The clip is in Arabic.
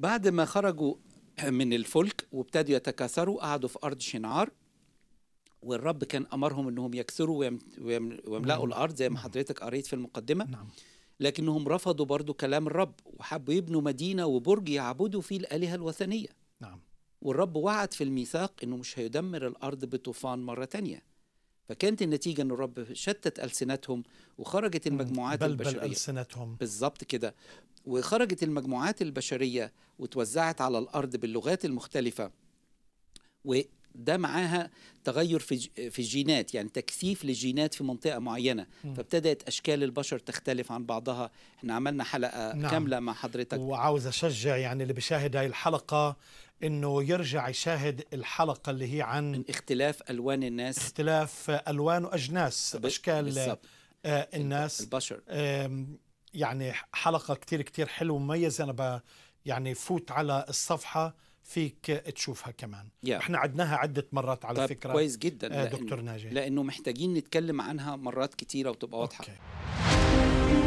بعد ما خرجوا من الفلك وابتدوا يتكاثروا قعدوا في ارض شنعار والرب كان امرهم انهم يكسروا ويملأوا نعم. الارض زي ما حضرتك قريت في المقدمه نعم. لكنهم رفضوا برضو كلام الرب وحبوا يبنوا مدينه وبرج يعبدوا فيه الالهه الوثنيه نعم والرب وعد في الميثاق انه مش هيدمر الارض بطوفان مره ثانيه فكانت النتيجة أن الرب شتت ألسنتهم وخرجت المجموعات بل البشرية بل ألسنتهم بالظبط كده وخرجت المجموعات البشرية وتوزعت على الأرض باللغات المختلفة وده معاها تغير في في الجينات يعني تكثيف للجينات في منطقه معينه فابتدات اشكال البشر تختلف عن بعضها احنا عملنا حلقه نعم. كامله مع حضرتك وعاوز اشجع يعني اللي بيشاهد هاي الحلقه انه يرجع يشاهد الحلقه اللي هي عن اختلاف الوان الناس اختلاف الوان واجناس اشكال آه الناس البشر آه يعني حلقه كتير كتير حلوه ومميزه انا يعني فوت على الصفحه فيك تشوفها كمان yeah. احنا عدناها عدة مرات على طيب فكرة كويس جدا آه دكتور ناجي لأنه محتاجين نتكلم عنها مرات كتيرة وتبقى واضحة okay.